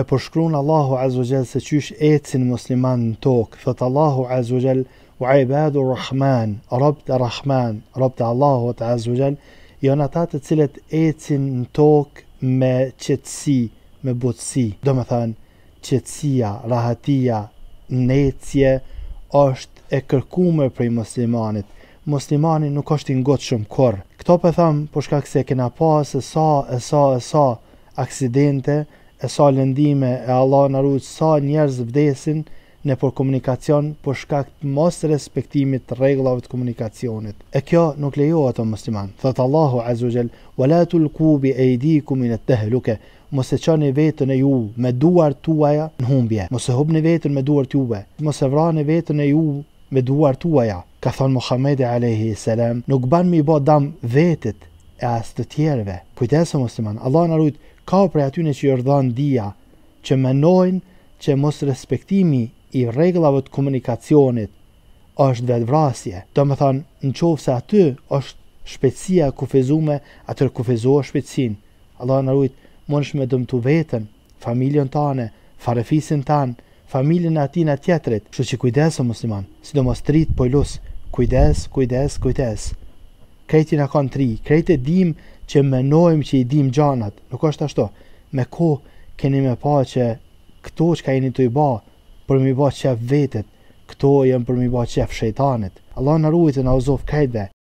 E përshkruan Allahu Azza Jall se çysh ecin musliman në tokë. Fat Allahu Azza Jall u ibadu Rahman, Rabb Rahman, Rabb Allahu Azza Jall, janë ata të cilët ecin në tokë me qetësi, me butësi. Do të thënë qetësia, rahatia, necie është e kërkuar për muslimanit. Muslimani nuk është i ngotshëm kurrë. Kto po them për shkak se kena pa e sa e sa e sa aksidente e sa lëndime e Allah në rrujtë sa njerëz vdesin në për komunikacion për shkak të mos respektimit të regullave të komunikacionit. E kjo nuk lejo ato musliman. Thëtë Allahu Azogel, Walatu kubi e i di kumin e të dheluke, mos e qani vetën e ju me duar tuaja në humbje, mos e hubni vetën me duar tuaja, mos e vrani vetën e ju me duar tuaja. Ka thonë Muhammedi a.s. Nuk ban mi bo dam vetit e as të tjerëve. Kujtës o musliman, Allah në rujtë ka prej atyne që jërdhën dia, që menojnë që mos respektimi i rregullave të komunikacionit është vetvrasje. vrasje. Do më thanë, në qovë se aty është shpecia kufizuar, atër kufezua shpecin. Allah në rujtë, më me dëmtu vetën, familjen të anë, farefisin të anë, familjen ati në tjetërit, që që kujtës o musliman, si do mos të kujdes, pojlusë, krejti në kanë tri, e dim që mënojmë që i dim gjanat, nuk është ashtu, me ko keni me pa që këto që ka jeni të i ba, për mi ba qef vetet, këto jenë për mi ba qef shejtanit. Allah në ruajtë në ozof dhe.